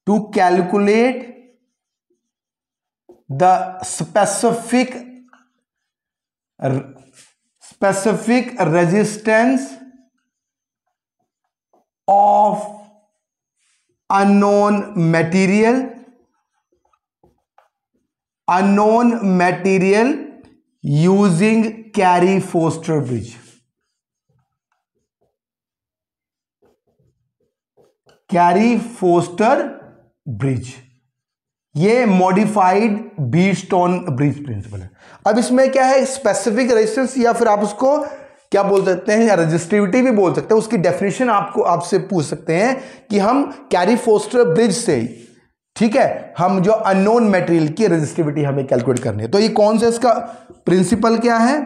to calculate the specific specific resistance of unknown material unknown material using Carey Foster bridge Carey Foster bridge ये modified Wheatstone bridge principle है अब इसमें क्या है स्पेसिफिक रेजिस्टेंस या फिर आप उसको क्या बोल सकते हैं या भी बोल सकते हैं उसकी डेफिनेशन आपको आपसे पूछ सकते हैं कि हम कैरी फोस्टर ब्रिज से ठीक है हम जो अननोन मटेरियल की रजिस्टिविटी हमें कैलकुलेट करनी है तो ये कौन सा इसका प्रिंसिपल क्या है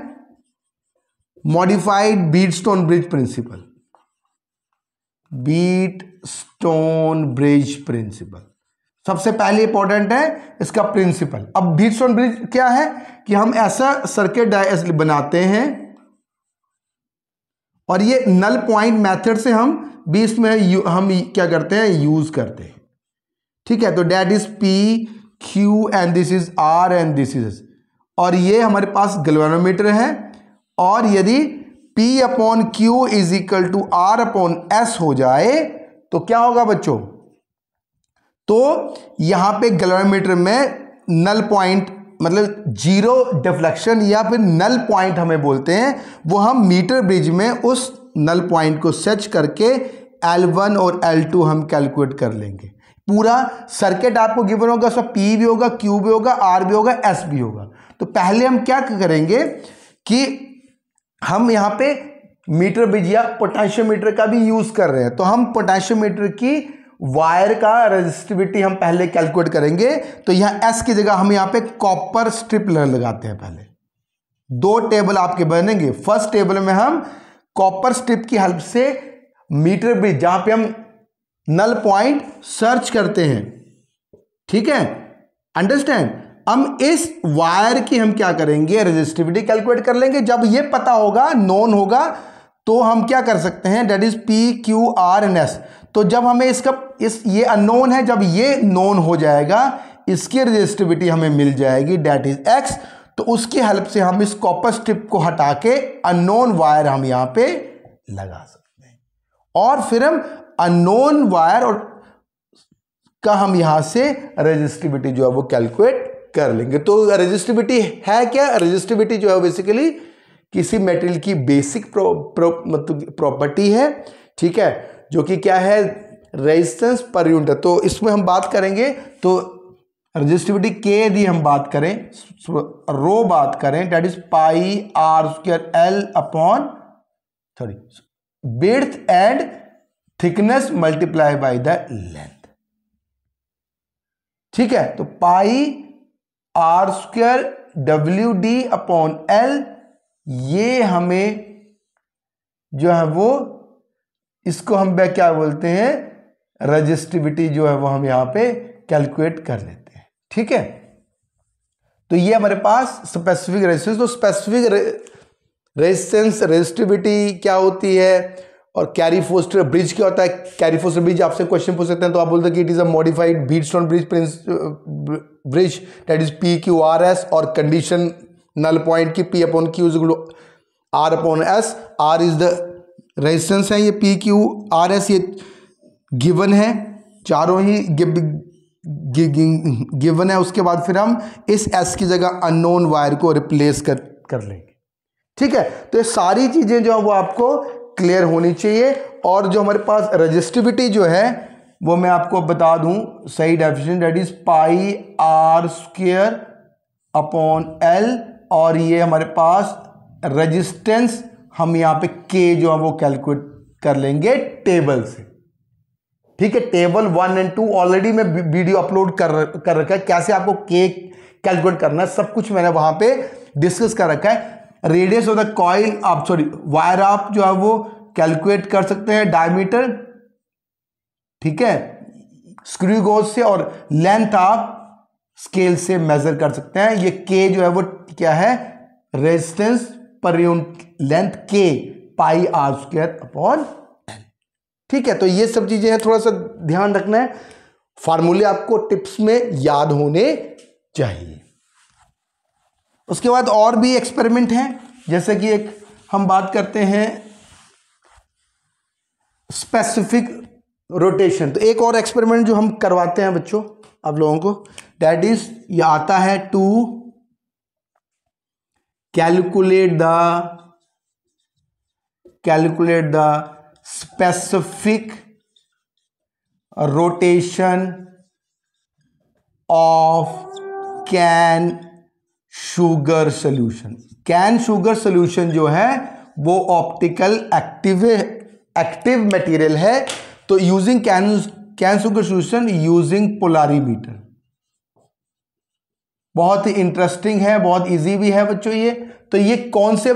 modified Wheatstone bridge principle Wheatstone bridge principle सबसे पहले इंपॉर्टेंट है इसका प्रिंसिपल अब भी स्टोन ब्रिज क्या है कि हम ऐसा सर्किट बनाते हैं और ये नल पॉइंट मेथड से हम बीच में हम क्या करते हैं यूज करते हैं ठीक है तो that is P Q and this is R and this is और ये हमारे पास गलवानोमीटर है और यदि P upon Q is equal to R upon S हो जाए तो क्या होगा बच्चों तो यहां पे गलोमीटर में नल पॉइंट मतलब जीरो डिफ्लेक्शन या फिर नल पॉइंट हमें बोलते हैं वो हम मीटर ब्रिज में उस नल पॉइंट को सर्च करके L1 और L2 हम कैलकुलेट कर लेंगे पूरा सर्किट आपको गिवन होगा सब P भी होगा Q भी होगा R भी होगा S भी होगा तो पहले हम क्या करेंगे कि हम यहाँ पे मीटर बिजिया पोटेंशियोमीटर का भी यूज कर रहे हैं तो हम पोटेंशियोमीटर की वायर का रजिस्टिविटी हम पहले कैलकुलेट करेंगे तो यहां एस की जगह हम यहां पे कॉपर स्ट्रिप लगाते हैं पहले दो टेबल आपके बनेंगे फर्स्ट टेबल में हम कॉपर स्ट्रिप की हेल्प से मीटर ब्रिज जहां पे हम नल पॉइंट सर्च करते हैं ठीक है अंडरस्टैंड हम इस वायर की हम क्या करेंगे रजिस्टिविटी कैलकुलेट कर लेंगे जब ये पता होगा नॉन होगा तो हम क्या कर सकते हैं that is P Q R and S तो जब हमें इसका इस ये अनोन है जब ये नोन हो जाएगा इसकी रजिस्टिविटी हमें मिल जाएगी डेट इज़ एक्स तो उसकी हेल्प से हम इस कॉपर स्ट्रिप को हटा के अनोन वायर हम यहां पे लगा सकते हैं और फिर हम अनोन वायर और का हम यहां से रजिस्टिविटी जो है वो कैलकुलेट कर लेंगे तो रजिस्टिविटी है क्या रजिस्टिविटी जो है बेसिकली किसी मेटेरियल की बेसिक प्रो, प्रो, मतलब प्रॉपर्टी है ठीक है जो कि क्या है रेजिस्टेंस पर यूनिट तो इसमें हम बात करेंगे तो रजिस्टिविटी के यदि हम बात करें रो बात करें that is pi R square L upon sorry breadth and thickness multiply by the length ठीक है तो pi R square W D upon L ये हमें जो है वो इसको हम क्या बोलते हैं रजिस्टिविटी जो है वो हम यहां पे कैलकुलेट कर लेते हैं ठीक है तो ये हमारे पास स्पेसिफिक रेजिस्टेंस तो स्पेसिफिक रेजिस्टेंस रजिस्टिविटी क्या होती है और कैरी फोस्टर ब्रिज क्या होता है कैरी फोस्टर ब्रिज आपसे क्वेश्चन पूछ सकते हैं तो आप बोलते हैं कि it is a modified Wheatstone bridge principle bridge that is P Q R S और कंडीशन नल पॉइंट की P upon Q is equal R upon S R is the resistance है ये पी क्यू आर एस ये given है चारों ही give given है उसके बाद फिर हम इस एस की जगह अननोन वायर को रिप्लेस कर कर लेंगे ठीक है तो ये सारी चीज़ें जो है वो आपको क्लियर होनी चाहिए और जो हमारे पास रजिस्टिविटी जो है वो मैं आपको बता दूं सही definition that is pi R square upon L और ये हमारे पास रेजिस्टेंस हम यहां पे के जो है वो कैलकुलेट कर लेंगे टेबल से ठीक है table one and two already मैं वीडियो अपलोड कर कर रखा है कैसे आपको के कैलकुलेट करना है सब कुछ मैंने वहां पे डिस्कस कर रखा है रेडियस ऑफ द कॉइल आप सॉरी वायर आप जो है वो कैलकुलेट कर सकते हैं डायमीटर ठीक है स्क्रू गोज से और लेंथ आप स्केल से मेजर कर सकते हैं ये के जो है वो क्या है रेजिस्टेंस पर यूनिट लेंथ के पाई आर स्क्र अपॉन ठीक है तो ये सब चीजें हैं थोड़ा सा ध्यान रखना है फार्मूले आपको टिप्स में याद होने चाहिए उसके बाद और भी एक्सपेरिमेंट हैं जैसे कि एक हम बात करते हैं स्पेसिफिक रोटेशन तो एक और एक्सपेरिमेंट जो हम करवाते हैं बच्चों आप लोगों को दैट इज ये आता है to calculate the calculate the specific rotation of cane sugar solution cane sugar solution जो है वो ऑप्टिकल एक्टिव एक्टिव मटेरियल है तो using cane cane sugar solution using polarimeter बहुत ही इंटरेस्टिंग है बहुत इजी भी है बच्चों ये तो ये कौन से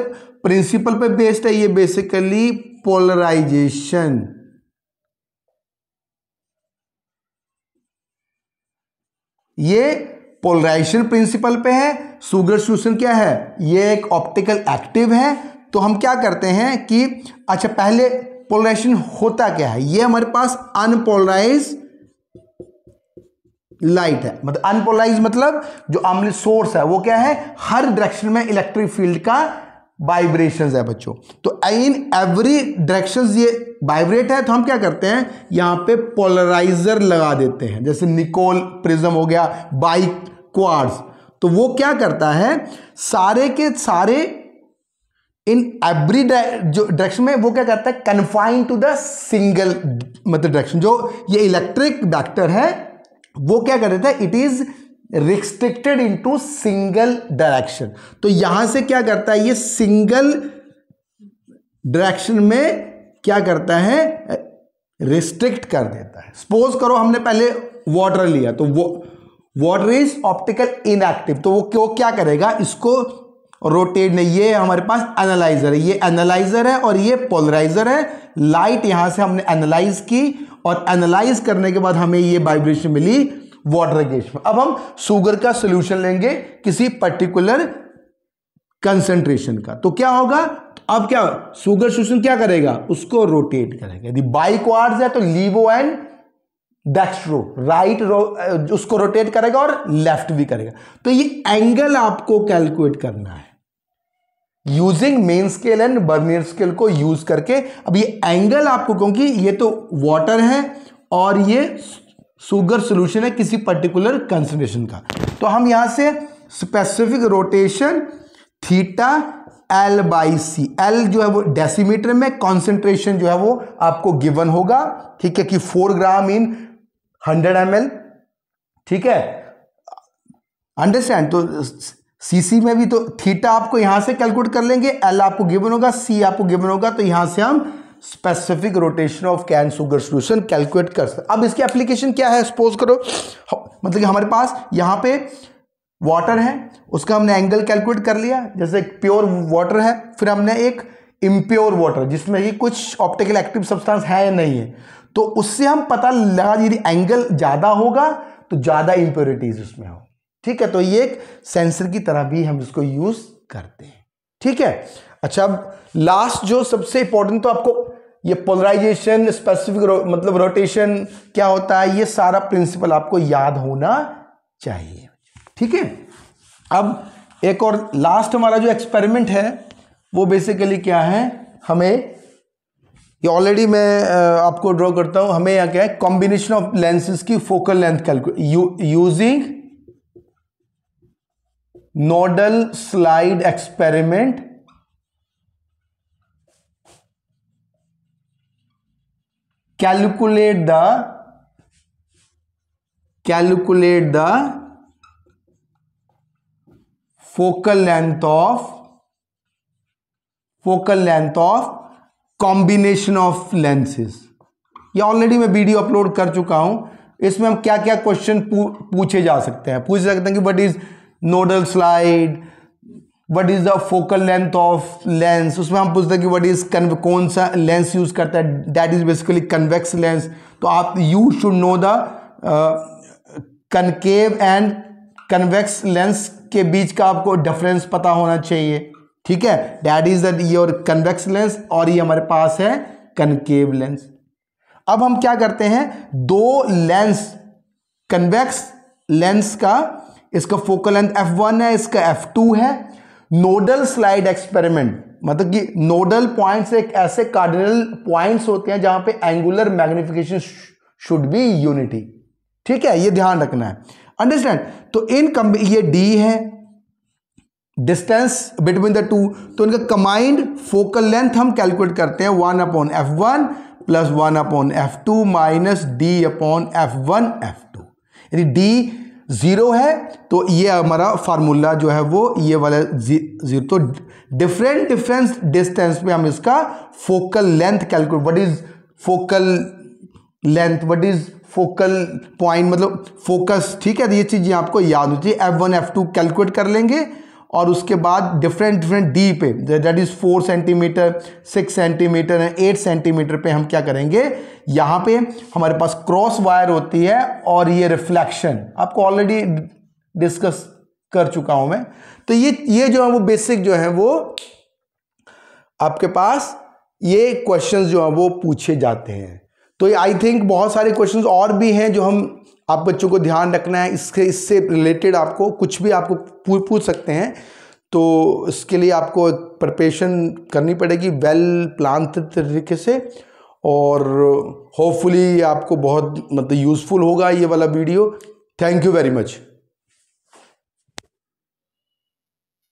प्रिंसिपल पे बेस्ड है ये बेसिकली पोलराइजेशन ये पोलराइजेशन प्रिंसिपल पे है सुगर सोल्यूशन क्या है ये एक ऑप्टिकल एक्टिव है तो हम क्या करते हैं कि अच्छा पहले पोलराइजेशन होता क्या है ये हमारे पास अनपोलराइज लाइट है मतलब अनपोलाइज मतलब जो अम्ल सोर्स है वो क्या है हर डायरेक्शन में इलेक्ट्रिक फील्ड का वाइब्रेशंस है बच्चों तो इन एवरी डायरेक्शंस ये वाइब्रेट है तो हम क्या करते हैं यहाँ पे पोलराइजर लगा देते हैं जैसे निकोल प्रिज्म हो गया बाइक क्वार्स तो वो क्या करता है सारे के सारे इन एवरी जो डायरेक्शन में वो क्या करता है कन्फाइन टू द सिंगल मतलब डायरेक्शन जो ये इलेक्ट्रिक वेक्टर है वो क्या कर देता है it is restricted into single direction तो यहां से क्या करता है ये सिंगल डायरेक्शन में क्या करता है रिस्ट्रिक्ट कर देता है सपोज करो हमने पहले वाटर लिया तो वो वाटर इज ऑप्टिकल इनएक्टिव तो वो क्यों क्या करेगा इसको रोटेट नहीं ये हमारे पास एनालाइजर है ये एनालाइजर है और ये पोलराइजर है लाइट यहां से हमने एनालाइज की और एनालाइज करने के बाद हमें ये वाइब्रेशन मिली वाटर गेज में अब हम सुगर का सोल्यूशन लेंगे किसी पर्टिकुलर कंसेंट्रेशन का तो क्या होगा अब क्या सुगर सोल्यूशन क्या करेगा उसको रोटेट करेगा यदि बाइक है तो लीवो एंड डेक्स्ट्रो राइट रो, उसको रोटेट करेगा और लेफ्ट भी करेगा तो ये एंगल आपको कैलकुलेट करना है using main scale and vernier scale को यूज करके अब ये एंगल आपको क्योंकि ये तो वाटर है और ये सुगर सोल्यूशन है किसी पर्टिकुलर कंसनट्रेशन का तो हम यहां से specific rotation theta L by C L जो है वो डेसीमीटर में कॉन्सेंट्रेशन जो है वो आपको गिवन होगा ठीक है कि four gram in hundred M ठीक है अंडरस्टैंड तो सीसी में भी तो थीटा आपको यहां से कैलकुलेट कर लेंगे एल आपको गिवन होगा सी आपको गिवन होगा तो यहां से हम specific rotation of cane sugar solution calculate कर सकते अब इसकी एप्लीकेशन क्या है सपोज करो मतलब कि हमारे पास यहाँ पे वाटर है उसका हमने एंगल कैलकुलेट कर लिया जैसे प्योर वाटर है फिर हमने एक इम्प्योर वाटर जिसमें कि कुछ ऑप्टिकल एक्टिव सब्सटेंस है या नहीं है तो उससे हम पता लगा यदि एंगल ज़्यादा होगा तो ज़्यादा इम्प्योरिटीज उसमें हो ठीक है तो ये एक सेंसर की तरह भी हम इसको यूज़ करते हैं ठीक है अच्छा अब लास्ट जो सबसे इंपॉर्टेंट तो आपको ये पोलराइजेशन स्पेसिफिक रो, मतलब रोटेशन क्या होता है ये सारा प्रिंसिपल आपको याद होना चाहिए ठीक है अब एक और लास्ट हमारा जो एक्सपेरिमेंट है वो बेसिकली क्या है हमें ये ऑलरेडी मैं आपको ड्रॉ करता हूं हमें यहाँ क्या है कॉम्बिनेशन ऑफ लेंसेज की focal length calculate using nodal slide experiment calculate the calculate the focal length of focal length of combination of lenses ये ऑलरेडी मैं वीडियो अपलोड कर चुका हूं इसमें हम क्या क्या क्वेश्चन पूछे जा सकते हैं पूछ सकते हैं कि what is nodal slide what is the focal length of lens उसमें हम पूछते हैं कि वट इज़ कौन सा लेंस यूज़ करता है that is basically convex lens तो आप you should know the concave and convex lens के बीच का आपको डिफरेंस पता होना चाहिए ठीक है that is that your convex lens और ये हमारे पास है कनकेव लेंस अब हम क्या करते हैं दो लेंस कन्वेक्स लेंस का इसका फोकल लेंथ एफ वन है इसका एफ टू है नोडल स्लाइड एक्सपेरिमेंट मतलब कि नोडल पॉइंट्स एक ऐसे कार्डिनल पॉइंट्स होते हैं जहां पे angular magnification should be unity ठीक है ये ध्यान रखना है अंडरस्टैंड तो इन कम ये डी है डिस्टेंस बिटवीन द टू तो इनका कंबाइंड फोकल लेंथ हम कैलकुलेट करते हैं one upon F one plus one upon F two minus D upon F one F two यानी डी ज़ीरो है तो ये हमारा फार्मूला जो है वो ये वाला ज़ीरो तो डिफरेंट डिफरेंस डिस्टेंस में हम इसका focal length calculate what is focal length what is focal point मतलब फोकस ठीक है तो ये चीज़ें आपको याद होती है F one F two calculate कर लेंगे और उसके बाद डिफरेंट डिफरेंट डी पे that is four centimetre six centimetre है एट सेंटीमीटर पे हम क्या करेंगे यहाँ पे हमारे पास क्रॉस वायर होती है और ये रिफ्लेक्शन आपको ऑलरेडी डिस्कस कर चुका हूँ मैं तो ये ये जो है वो बेसिक जो है वो आपके पास ये क्वेश्चंस जो है वो पूछे जाते हैं तो आई थिंक बहुत सारे क्वेश्चंस और भी हैं जो हम आप बच्चों को ध्यान रखना है इसके इससे रिलेटेड आपको कुछ भी आपको पूछ पूछ सकते हैं तो इसके लिए आपको प्रपेशन करनी पड़ेगी वेल प्लान तरीके से और होपफुली आपको बहुत मतलब यूज़फुल होगा ये वाला video thank you very much